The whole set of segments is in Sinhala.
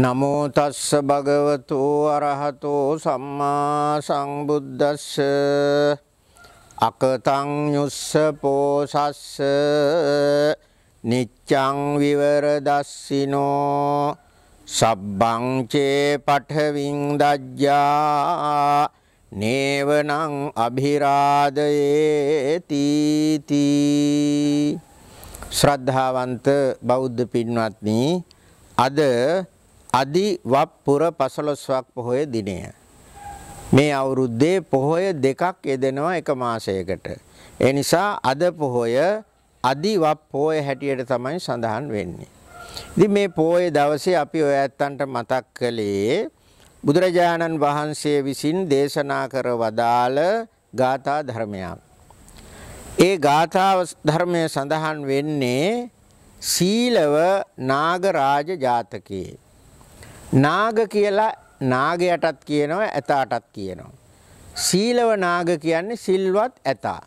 නමෝ තස්ස භගවතු අරහතෝ සම්මා සංබුද්දස්ස අකතං යුස්ස පෝසස්ස නිච්ඡං විවරදස්සිනෝ සබ්බං චේ පඨවින් දජ්ජා නේවනං අභිරාදයේති තී ශ්‍රද්ධාවන්ත බෞද්ධ පින්වත්නි අද අදි වප්පුර 15ක් පොහොය දිනය. මේ අවුරුද්දේ පොහොය දෙකක් යෙදෙනවා එක මාසයකට. ඒ නිසා අද පොහොය අදි වප්පෝය හැටියට තමයි සඳහන් වෙන්නේ. ඉතින් මේ පොහොය දවසේ අපි ඔය ඇත්තන්ට මතක් කළේ බුදුරජාණන් වහන්සේ විසින් දේශනා කර වදාළ ගාථා ධර්මයක්. ඒ ගාථා ධර්මය සඳහන් වෙන්නේ සීලව නාගරාජ ජාතකයේ නාග කියලා නාගයටත් කියනවා ඇතාටත් කියනවා. සීලව නාග කියන්නේ සිල්වත් ඇතා.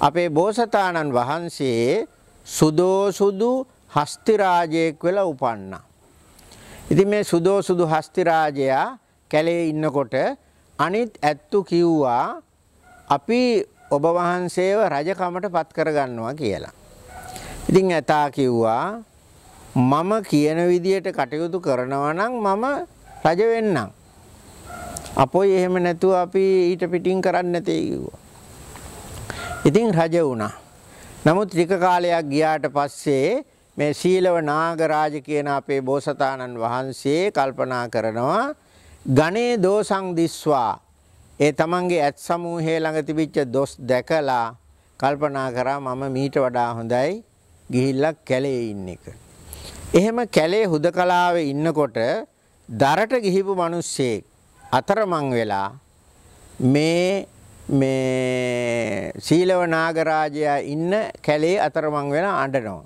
අපේ බෝසතාණන් වහන්සේ සුදෝසුදු හස්ති රාජයෙක් වෙලා උපන්නා. ඉතින් මේ සුදෝසුදු හස්ති රාජයා කැලේ ඉන්නකොට අනිත් ඇත්තු කිව්වා අපි ඔබ වහන්සේව රජකමට පත් කරගන්නවා කියලා. ඉතින් ඇතා කිව්වා මම කියන විදියට කටයුතු කරනවා නම් මම රජ වෙන්නම්. අපොයි එහෙම නැතුව අපි ඊට පිටින් කරන්නේ නැtei කිව්වා. ඉතින් රජ වුණා. නමුත් ටික කාලයක් ගියාට පස්සේ මේ සීලව නාගරාජ කියන අපේ බෝසතාණන් වහන්සේ කල්පනා කරනවා ගණේ දෝසං දිස්වා ඒ තමන්ගේ ඇත් සමූහයේ ළඟ තිබිච්ච දොස් දැකලා කල්පනා කරා මම මීට වඩා හොඳයි ගිහිල්ලා කැලේ ඉන්න එක. එහෙම කැලේ හුදකලාවේ ඉන්නකොට දරට ගිහිපු මිනිස්සෙක් අතරමං වෙලා මේ මේ සීලව නාගරාජයා ඉන්න කැලේ අතරමං වෙලා අඬනවා.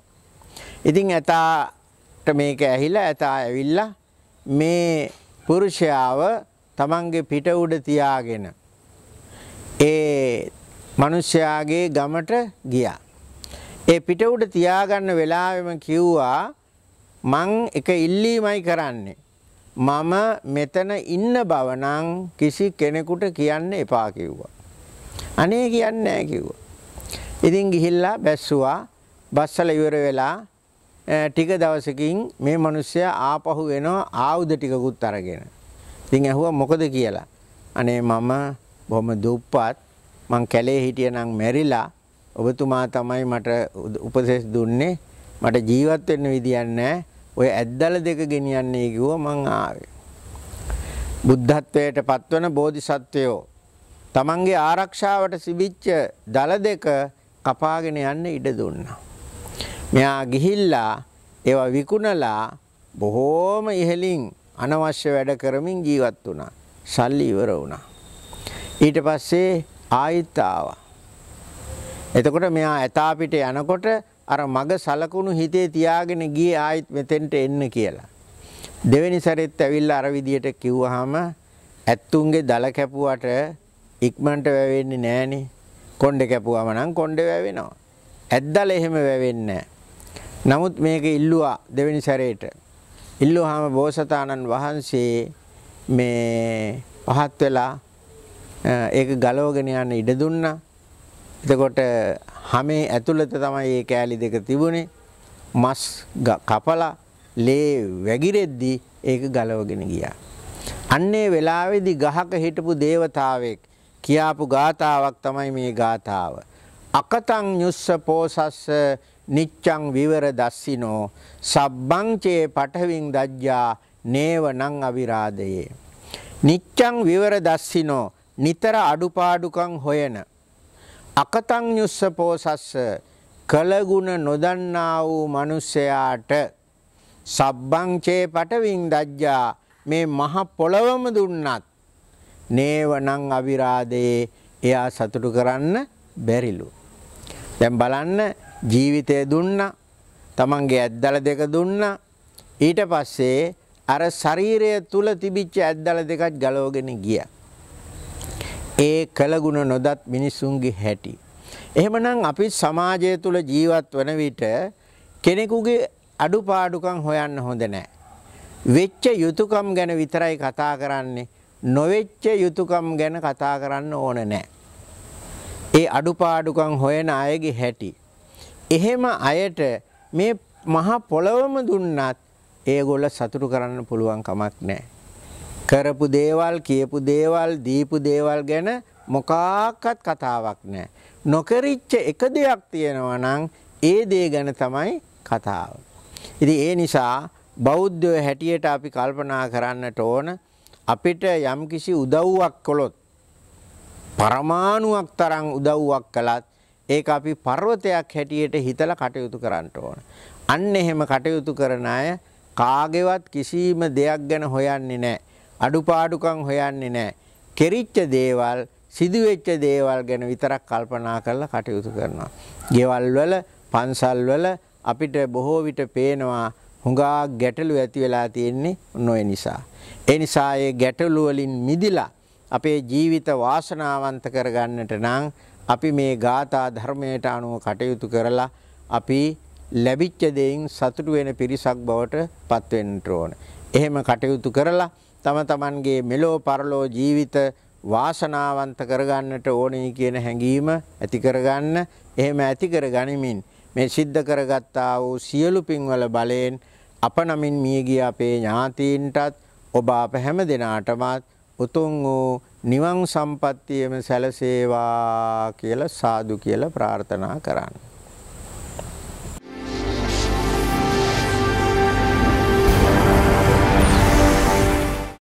ඉතින් ඇතාට මේක ඇහිලා ඇතා ඇවිල්ලා මේ පුරුෂයාව තමන්ගේ පිට උඩ තියාගෙන ඒ මිනිස්යාගේ ගමට ගියා. ඒ පිට උඩ තියාගන්න වෙලාවෙම කිව්වා මං එක ඉල්ලීමයි කරන්නේ. මම මෙතන ඉන්න බව නම් කිසි කෙනෙකුට කියන්න එපා කිව්වා. අනේ කියන්නේ නැහැ කිව්වා. ඉතින් ගිහිල්ලා බැස්සුවා. බස්සල ඉවර වෙලා ටික දවසකින් මේ මිනිස්සයා ආපහු එනවා ආයුධ ටිකකුත් අරගෙන. ඉතින් ඇහුවා මොකද කියලා. අනේ මම බොහොම දුප්පත් මං කැලේ හිටියනම් මැරිලා ඔබතුමා තමයි මට උපදෙස් දුන්නේ මට ජීවත් වෙන්න විදියක් නැහැ ඔය ඇද්දල දෙක ගෙනියන්නේ කිව්ව මං ආවේ. බුද්ධත්වයට පත්වන බෝධිසත්වයෝ තමන්ගේ ආරක්ෂාවට සිවිච්ච දල දෙක කපාගෙන යන්න ඉඩ දුන්නා. මෙයා ගිහිල්ලා ඒවා විකුණලා බොහෝම ඉහලින් අනවශ්‍ය වැඩ කරමින් ජීවත් වුණා. සල්ලි ඉවර වුණා. ඊට පස්සේ ආයිත් ආවා. එතකොට මෙයා ඇතා පිට යනකොට අර මග සලකුණු හිතේ තියාගෙන ගියේ ආයෙත් මෙතෙන්ට එන්න කියලා. දෙවෙනි සැරෙත් ඇවිල්ලා අර විදියට කිව්වහම ඇත්තුන්ගේ දල කැපුවට ඉක්මනට වැවෙන්නේ නෑනේ. කොණ්ඩේ කැපුවම නම් කොණ්ඩේ වැවෙනවා. ඇද්දල එහෙම වැවෙන්නේ නමුත් මේක ඉල්ලුවා දෙවෙනි සැරේට. ඉල්ලුවාම බෝසතාණන් වහන්සේ මේ පහත් වෙලා ඒක ගලවගෙන යන්න ඉඩ දුන්නා. එතකොට හැමේ ඇතුළත තමයි මේ කෑලි දෙක තිබුණේ. මස් කපලා ලේ වැగిරෙද්දී ඒක ගලවගෙන ගියා. අන්නේ වෙලාවේදී ගහක හිටපු దేవතාවෙක් කියාපු ගාතාවක් තමයි මේ ගාතාව. අකතං යුස්ස පෝසස්ස නිච්ඡං විවර දස්සිනෝ සබ්බං චේ පඨවින් දජ්ජා නේවනං අවිරාදයේ. නිච්ඡං විවර දස්සිනෝ නිතර අඩුපාඩුකම් හොයන අකතං යුස්ස පෝසස්ස කලගුණ නොදන්නා වූ මිනිසයාට සබ්බං චේ පටවින් දජ්ජා මේ මහ පොළවම දුන්නත් නේවනං අවිරාදේ එයා සතුටු කරන්න බැරිලු. දැන් බලන්න ජීවිතය දුන්නා තමන්ගේ ඇද්දල දෙක දුන්නා ඊට පස්සේ අර ශරීරය තුල තිබිච්ච ඇද්දල දෙකත් ගලවගෙන ගියා. ඒ කළගුණ නොදත් මිනිසුන්ගේ හැටි. එහෙමනම් අපි සමාජය තුල ජීවත් වන විට කෙනෙකුගේ අඩුපාඩුකම් හොයන්න හොඳ නැහැ. වෙච්ච යුතුයකම් ගැන විතරයි කතා කරන්නේ. නොවෙච්ච යුතුයකම් ගැන කතා කරන්න ඕන නැහැ. ඒ අඩුපාඩුකම් හොයන අයගේ හැටි. එහෙම අයට මේ මහා පොළවම දුන්නත් ඒගොල්ල සතුටු කරන්න පුළුවන් කමක් නැහැ. කරපු දේවල් කියපු දේවල් දීපු දේවල් ගැන මොකාක්වත් කතාවක් නැහැ. නොකරිච්ච එක දෙයක් තියෙනවා නම් ඒ දේ ගැන තමයි කතාව. ඉතින් ඒ නිසා බෞද්ධයෝ හැටියට අපි කල්පනා කරන්නට ඕන අපිට යම්කිසි උදව්වක් කළොත් පරමාණුවක් තරම් උදව්වක් කළත් ඒක අපි පර්වතයක් හැටියට හිතලා කටයුතු කරන්න ඕන. අන්න එහෙම කටයුතු කරන අය කාගේවත් කිසිම දෙයක් ගැන හොයන්නේ නැහැ. අඩුපාඩුකම් හොයන්නේ නැහැ. කෙරිච්ච දේවල්, සිදුවෙච්ච දේවල් ගැන විතරක් කල්පනා කරලා කටයුතු කරනවා. ගෙවල් වල, පන්සල් වල අපිට බොහෝ විට පේනවා හුඟා ගැටලු ඇති වෙලා තියෙන්නේ නොය නිසා. ඒ නිසා ඒ ගැටලු වලින් මිදිලා අපේ ජීවිත වාසනාවන්ත කරගන්නට නම් අපි මේ ගාථා ධර්මයට අනුව කටයුතු කරලා අපි ලැබිච්ච දෙයින් සතුටු වෙන පිරිසක් බවට පත් වෙන්න ඕන. එහෙම කටයුතු කරලා තම තමන්ගේ මෙලෝ පරලෝ ජීවිත වාසනාවන්ත කරගන්නට ඕනේ කියන හැඟීම ඇති කරගන්න එහෙම ඇති කර ගනිමින් මේ සිද්ධ කරගත්තා වූ සියලු පින්වල බලයෙන් අප නමින් මියගිය අපේ ඥාතීන්ටත් ඔබ අප හැම දෙනාටමත් උතුම් වූ නිවන් සම්පත්තියම සැලසේවා කියලා සාදු කියලා ප්‍රාර්ථනා කරන්න.